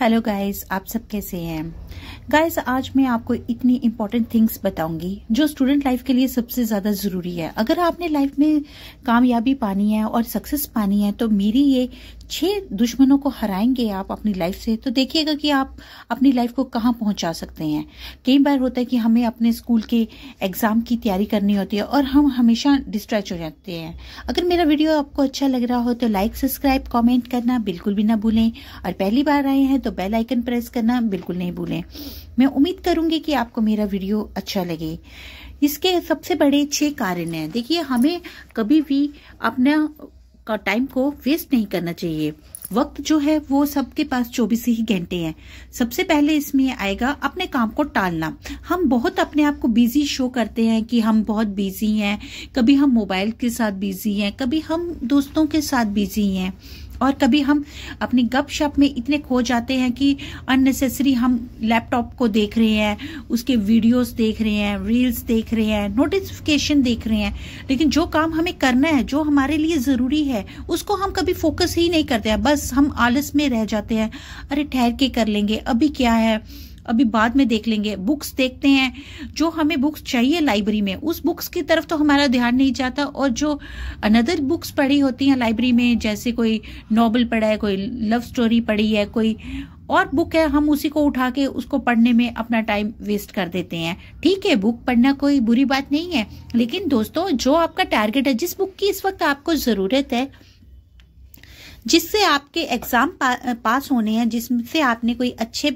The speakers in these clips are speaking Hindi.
हेलो गाइस आप सब कैसे हैं गाइस आज मैं आपको इतनी इम्पोर्टेंट थिंग्स बताऊंगी जो स्टूडेंट लाइफ के लिए सबसे ज़्यादा ज़रूरी है अगर आपने लाइफ में कामयाबी पानी है और सक्सेस पानी है तो मेरी ये छह दुश्मनों को हराएंगे आप अपनी लाइफ से तो देखिएगा कि आप अपनी लाइफ को कहाँ पहुंचा सकते हैं कई बार होता है कि हमें अपने स्कूल के एग्ज़ाम की तैयारी करनी होती है और हम हमेशा डिस्ट्रैच हो जाते हैं अगर मेरा वीडियो आपको अच्छा लग रहा हो तो लाइक सब्सक्राइब कमेंट करना बिल्कुल भी ना भूलें और पहली बार आए हैं तो बेल आइकन प्रेस करना बिल्कुल नहीं भूलें मैं उम्मीद करूंगी कि आपको मेरा वीडियो अच्छा लगे इसके सबसे बड़े छह कारण हैं देखिए हमें कभी भी अपना का टाइम को वेस्ट नहीं करना चाहिए वक्त जो है वो सबके पास चौबीस ही घंटे हैं सबसे पहले इसमें आएगा अपने काम को टालना हम बहुत अपने आप को बिजी शो करते हैं कि हम बहुत बिजी हैं कभी हम मोबाइल के साथ बिजी हैं कभी हम दोस्तों के साथ बिजी हैं और कभी हम अपनी गप शप में इतने खो जाते हैं कि अननेसेसरी हम लैपटॉप को देख रहे हैं उसके वीडियोस देख रहे हैं रील्स देख रहे हैं नोटिफिकेशन देख रहे हैं लेकिन जो काम हमें करना है जो हमारे लिए ज़रूरी है उसको हम कभी फोकस ही नहीं करते हैं बस हम आलस में रह जाते हैं अरे ठहर के कर लेंगे अभी क्या है अभी बाद में देख लेंगे बुक्स देखते हैं जो हमें बुक्स चाहिए लाइब्रेरी में उस बुक्स की तरफ तो हमारा ध्यान नहीं जाता और जो अनदर बुक्स पढ़ी होती हैं लाइब्रेरी में जैसे कोई नॉवल पढ़ा है कोई लव स्टोरी पढ़ी है कोई और बुक है हम उसी को उठा के उसको पढ़ने में अपना टाइम वेस्ट कर देते हैं ठीक है बुक पढ़ना कोई बुरी बात नहीं है लेकिन दोस्तों जो आपका टारगेट है जिस बुक की इस वक्त आपको ज़रूरत है जिससे आपके एग्ज़ाम पा, पास होने हैं जिससे आपने कोई अच्छे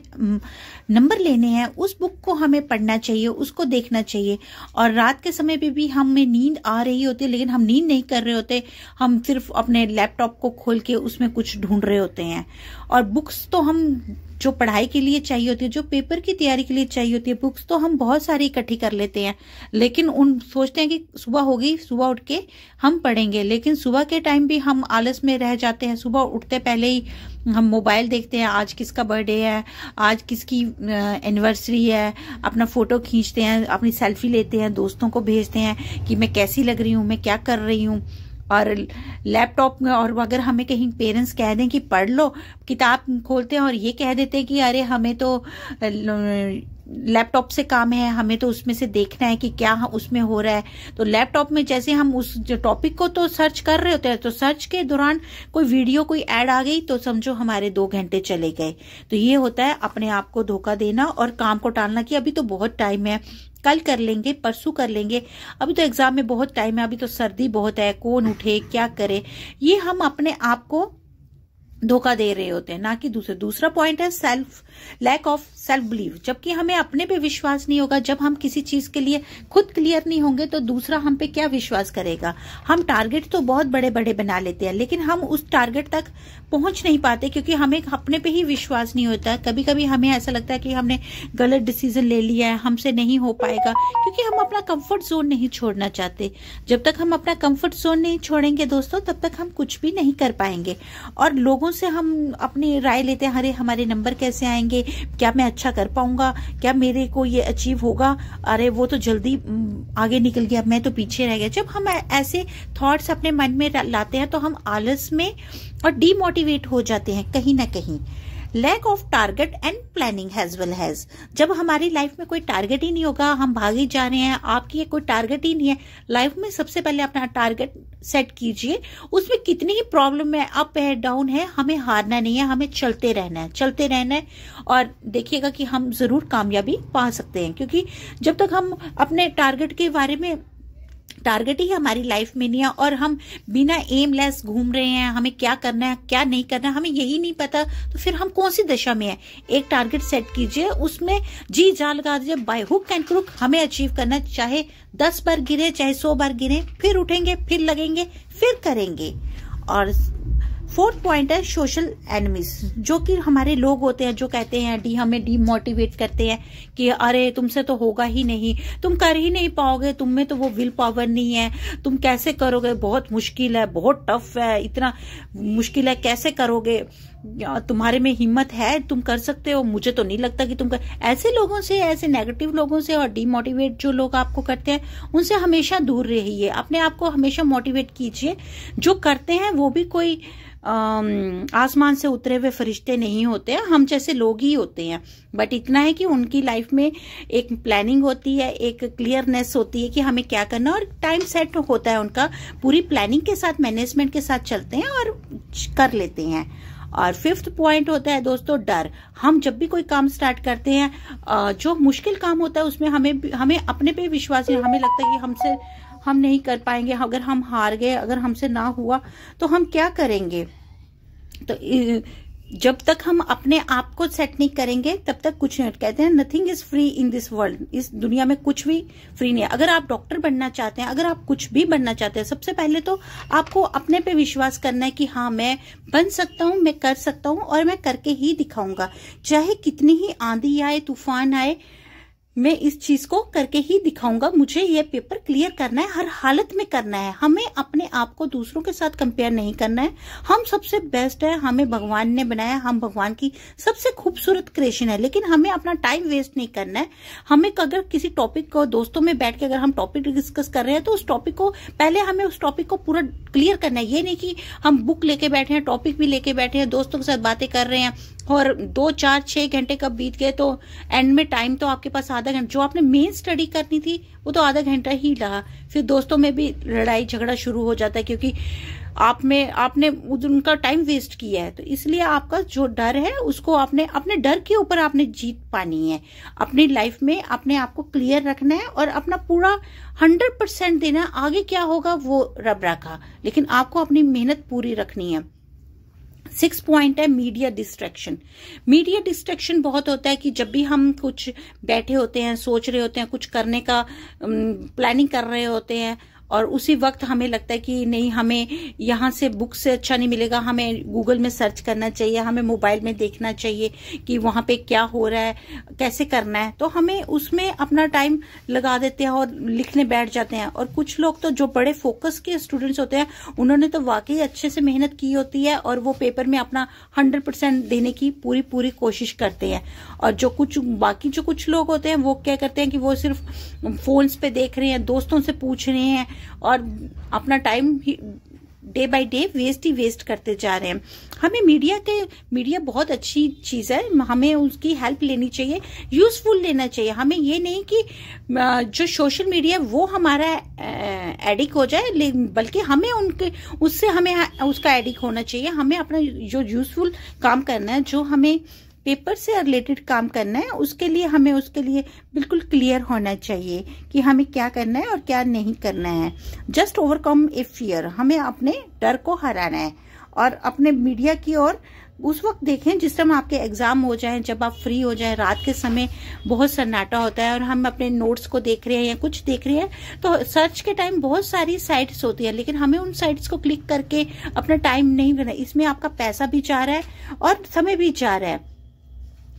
नंबर लेने हैं उस बुक को हमें पढ़ना चाहिए उसको देखना चाहिए और रात के समय पे भी हमें नींद आ रही होती है लेकिन हम नींद नहीं कर रहे होते हम सिर्फ अपने लैपटॉप को खोल के उसमें कुछ ढूंढ रहे होते हैं और बुक्स तो हम जो पढ़ाई के लिए चाहिए होती है जो पेपर की तैयारी के लिए चाहिए होती है बुक्स तो हम बहुत सारी इकट्ठी कर लेते हैं लेकिन उन सोचते हैं कि सुबह होगी सुबह उठ के हम पढ़ेंगे लेकिन सुबह के टाइम भी हम आलस में रह जाते हैं सुबह उठते पहले ही हम मोबाइल देखते हैं आज किसका बर्थडे है आज किसकी एनिवर्सरी है अपना फ़ोटो खींचते हैं अपनी सेल्फी लेते हैं दोस्तों को भेजते हैं कि मैं कैसी लग रही हूँ मैं क्या कर रही हूँ और लैपटॉप में और अगर हमें कहीं पेरेंट्स कह दें कि पढ़ लो किताब खोलते हैं और ये कह देते हैं कि अरे हमें तो लैपटॉप से काम है हमें तो उसमें से देखना है कि क्या उसमें हो रहा है तो लैपटॉप में जैसे हम उस टॉपिक को तो सर्च कर रहे होते हैं तो सर्च के दौरान कोई वीडियो कोई ऐड आ गई तो समझो हमारे दो घंटे चले गए तो ये होता है अपने आप को धोखा देना और काम को टालना कि अभी तो बहुत टाइम है कल कर लेंगे परसों कर लेंगे अभी तो एग्जाम में बहुत टाइम है अभी तो सर्दी बहुत है कौन उठे क्या करे ये हम अपने आप को धोखा दे रहे होते हैं ना कि दूसरे दूसरा पॉइंट है self lack of self believe जबकि हमें अपने पे विश्वास नहीं होगा जब हम किसी चीज के लिए खुद क्लियर नहीं होंगे तो दूसरा हम पे क्या विश्वास करेगा हम टारगेट तो बहुत बड़े बड़े बना लेते हैं लेकिन हम उस टारगेट तक पहुंच नहीं पाते क्योंकि हमें अपने पे ही विश्वास नहीं होता कभी कभी हमें ऐसा लगता है कि हमने गलत डिसीजन ले लिया है हमसे नहीं हो पाएगा क्योंकि हम अपना कम्फर्ट जोन नहीं छोड़ना चाहते जब तक हम अपना कम्फर्ट जोन नहीं छोड़ेंगे दोस्तों तब तक हम कुछ भी नहीं कर पाएंगे और लोगों लोगों से हम अपनी राय लेते हैं अरे हमारे नंबर कैसे आएंगे क्या मैं अच्छा कर पाऊंगा क्या मेरे को ये अचीव होगा अरे वो तो जल्दी आगे निकल गया मैं तो पीछे रह गया जब हम ऐसे थॉट्स अपने मन में लाते हैं तो हम आलस में और डीमोटिवेट हो जाते हैं कहीं ना कहीं lack of target and planning has well has जब हमारी लाइफ में कोई टारगेट ही नहीं होगा हम भागी जा रहे हैं आपकी कोई टारगेट ही नहीं है लाइफ में सबसे पहले अपना टारगेट सेट कीजिए उसमें कितनी ही प्रॉब्लम है अप है डाउन है हमें हारना नहीं है हमें चलते रहना है चलते रहना है और देखिएगा कि हम जरूर कामयाबी पा सकते हैं क्योंकि जब तक हम अपने टारगेट के बारे में टारगेट ही हमारी लाइफ में नहीं है और हम बिना एमलेस घूम रहे हैं हमें क्या करना है क्या नहीं करना है हमें यही नहीं पता तो फिर हम कौन सी दशा में है एक टारगेट सेट कीजिए उसमें जी जा लगा दीजिए बाय हुक एंड क्रुक हमें अचीव करना चाहे दस बार गिरे चाहे सौ बार गिरे फिर उठेंगे फिर लगेंगे फिर करेंगे और फोर्थ पॉइंट है सोशल एनिमीज जो कि हमारे लोग होते हैं जो कहते हैं डी हमें डीमोटिवेट करते हैं कि अरे तुमसे तो होगा ही नहीं तुम कर ही नहीं पाओगे तुम में तो वो विल पावर नहीं है तुम कैसे करोगे बहुत मुश्किल है बहुत टफ है इतना मुश्किल है कैसे करोगे तुम्हारे में हिम्मत है तुम कर सकते हो मुझे तो नहीं लगता कि तुम कर ऐसे लोगों से ऐसे नेगेटिव लोगों से और डीमोटिवेट जो लोग आपको करते हैं उनसे हमेशा दूर रहिए अपने आप को हमेशा मोटिवेट कीजिए जो करते हैं वो भी कोई आसमान से उतरे हुए फरिश्ते नहीं होते हैं हम जैसे लोग ही होते हैं बट इतना है कि उनकी लाइफ में एक प्लानिंग होती है एक क्लियरनेस होती है कि हमें क्या करना और टाइम सेट होता है उनका पूरी प्लानिंग के साथ मैनेजमेंट के साथ चलते हैं और कर लेते हैं और फिफ्थ पॉइंट होता है दोस्तों डर हम जब भी कोई काम स्टार्ट करते हैं जो मुश्किल काम होता है उसमें हमें हमें अपने पे विश्वास है हमें लगता है कि हमसे हम नहीं कर पाएंगे अगर हम हार गए अगर हमसे ना हुआ तो हम क्या करेंगे तो जब तक हम अपने आप को सेट नहीं करेंगे तब तक कुछ नहीं कहते हैं nothing is free in this world इस दुनिया में कुछ भी फ्री नहीं है अगर आप डॉक्टर बनना चाहते हैं अगर आप कुछ भी बनना चाहते हैं सबसे पहले तो आपको अपने पे विश्वास करना है कि हाँ मैं बन सकता हूं मैं कर सकता हूं और मैं करके ही दिखाऊंगा चाहे कितनी ही आंधी आए तूफान आए मैं इस चीज को करके ही दिखाऊंगा मुझे ये पेपर क्लियर करना है हर हालत में करना है हमें अपने आप को दूसरों के साथ कंपेयर नहीं करना है हम सबसे बेस्ट है हमें भगवान ने बनाया हम भगवान की सबसे खूबसूरत क्रिएशन है लेकिन हमें अपना टाइम वेस्ट नहीं करना है हमें अगर किसी टॉपिक को दोस्तों में बैठ के अगर हम टॉपिक डिस्कस कर रहे हैं तो उस टॉपिक को पहले हमें उस टॉपिक को पूरा क्लियर करना है ये नहीं की हम बुक लेके बैठे हैं टॉपिक भी लेके बैठे हैं दोस्तों के साथ बातें कर रहे हैं और दो चार छः घंटे कब बीत गए तो एंड में टाइम तो आपके पास आधा घंटा जो आपने मेन स्टडी करनी थी वो तो आधा घंटा ही रहा फिर दोस्तों में भी लड़ाई झगड़ा शुरू हो जाता है क्योंकि आप में आपने उनका टाइम वेस्ट किया है तो इसलिए आपका जो डर है उसको आपने अपने डर के ऊपर आपने जीत पानी है अपनी लाइफ में अपने आप को क्लियर रखना है और अपना पूरा हंड्रेड परसेंट देना आगे क्या होगा वो रब रखा लेकिन आपको अपनी मेहनत पूरी रखनी है सिक्स पॉइंट है मीडिया डिस्ट्रैक्शन मीडिया डिस्ट्रैक्शन बहुत होता है कि जब भी हम कुछ बैठे होते हैं सोच रहे होते हैं कुछ करने का प्लानिंग कर रहे होते हैं और उसी वक्त हमें लगता है कि नहीं हमें यहाँ से बुक से अच्छा नहीं मिलेगा हमें गूगल में सर्च करना चाहिए हमें मोबाइल में देखना चाहिए कि वहाँ पे क्या हो रहा है कैसे करना है तो हमें उसमें अपना टाइम लगा देते हैं और लिखने बैठ जाते हैं और कुछ लोग तो जो बड़े फोकस के स्टूडेंट्स होते हैं उन्होंने तो वाकई अच्छे से मेहनत की होती है और वो पेपर में अपना हंड्रेड देने की पूरी पूरी कोशिश करते हैं और जो कुछ बाकी जो कुछ लोग होते हैं वो क्या करते हैं कि वो सिर्फ फोन्स पे देख रहे हैं दोस्तों से पूछ रहे हैं और अपना time day by day waste ही वेस्ट करते जा रहे हैं हमें मीडिया के मीडिया बहुत अच्छी चीज़ है हमें उसकी हेल्प लेनी चाहिए यूजफुल लेना चाहिए हमें ये नहीं कि जो सोशल मीडिया है वो हमारा एडिक हो जाए बल्कि हमें उनके उससे हमें उसका एडिक होना चाहिए हमें अपना जो यूजफुल काम करना है जो हमें पेपर से रिलेटेड काम करना है उसके लिए हमें उसके लिए बिल्कुल क्लियर होना चाहिए कि हमें क्या करना है और क्या नहीं करना है जस्ट ओवरकम ए फियर हमें अपने डर को हराना है और अपने मीडिया की ओर उस वक्त देखें जिस टाइम आपके एग्जाम हो जाए जब आप फ्री हो जाए रात के समय बहुत सन्नाटा होता है और हम अपने नोट्स को देख रहे हैं या कुछ देख रहे हैं तो सर्च के टाइम बहुत सारी साइट्स होती है लेकिन हमें उन साइट्स को क्लिक करके अपना टाइम नहीं बना इसमें आपका पैसा भी जा रहा है और समय भी जा रहा है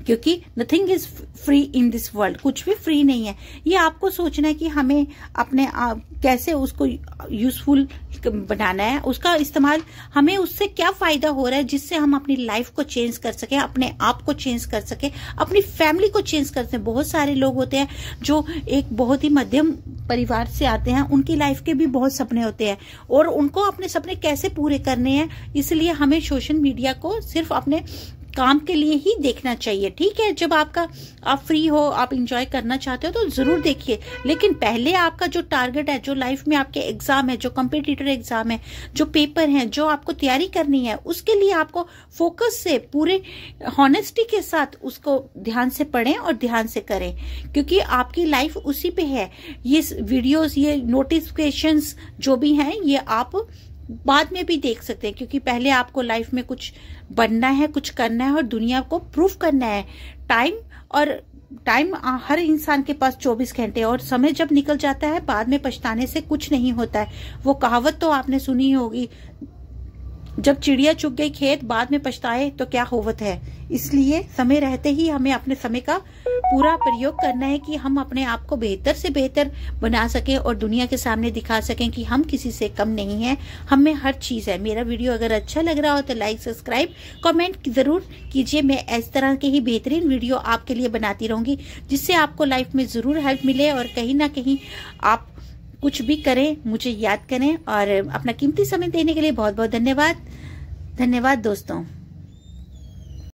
क्योंकि nothing is free in this world कुछ भी फ्री नहीं है ये आपको सोचना है कि हमें अपने आप कैसे उसको यूजफुल बनाना है उसका इस्तेमाल हमें उससे क्या फायदा हो रहा है जिससे हम अपनी लाइफ को चेंज कर सके अपने आप को चेंज कर सके अपनी फैमिली को चेंज कर सके बहुत सारे लोग होते हैं जो एक बहुत ही मध्यम परिवार से आते हैं उनकी लाइफ के भी बहुत सपने होते हैं और उनको अपने सपने कैसे पूरे करने हैं इसलिए हमें सोशल मीडिया को सिर्फ अपने काम के लिए ही देखना चाहिए ठीक है जब आपका आप फ्री हो आप इंजॉय करना चाहते हो तो ज़रूर देखिए लेकिन पहले आपका जो टारगेट है जो लाइफ में आपके एग्ज़ाम है जो कम्पिटिटर एग्ज़ाम है जो पेपर है जो आपको तैयारी करनी है उसके लिए आपको फोकस से पूरे हॉनेस्टी के साथ उसको ध्यान से पढ़ें और ध्यान से करें क्योंकि आपकी लाइफ उसी पे है ये वीडियोस ये नोटिफिकेशंस जो भी हैं ये आप बाद में भी देख सकते हैं क्योंकि पहले आपको लाइफ में कुछ बनना है कुछ करना है और दुनिया को प्रूफ करना है टाइम और टाइम हर इंसान के पास 24 घंटे और समय जब निकल जाता है बाद में पछताने से कुछ नहीं होता है वो कहावत तो आपने सुनी होगी जब चिड़िया चुग गई खेत बाद में पछताए तो क्या होवत है इसलिए समय रहते ही हमें अपने समय का पूरा प्रयोग करना है कि हम अपने आप को बेहतर से बेहतर बना सकें और दुनिया के सामने दिखा सकें कि हम किसी से कम नहीं है हम में हर चीज़ है मेरा वीडियो अगर अच्छा लग रहा हो तो लाइक सब्सक्राइब कमेंट ज़रूर कीजिए मैं इस तरह के ही बेहतरीन वीडियो आपके लिए बनाती रहूँगी जिससे आपको लाइफ में ज़रूर हेल्प मिले और कहीं ना कहीं आप कुछ भी करें मुझे याद करें और अपना कीमती समय देने के लिए बहुत बहुत धन्यवाद धन्यवाद दोस्तों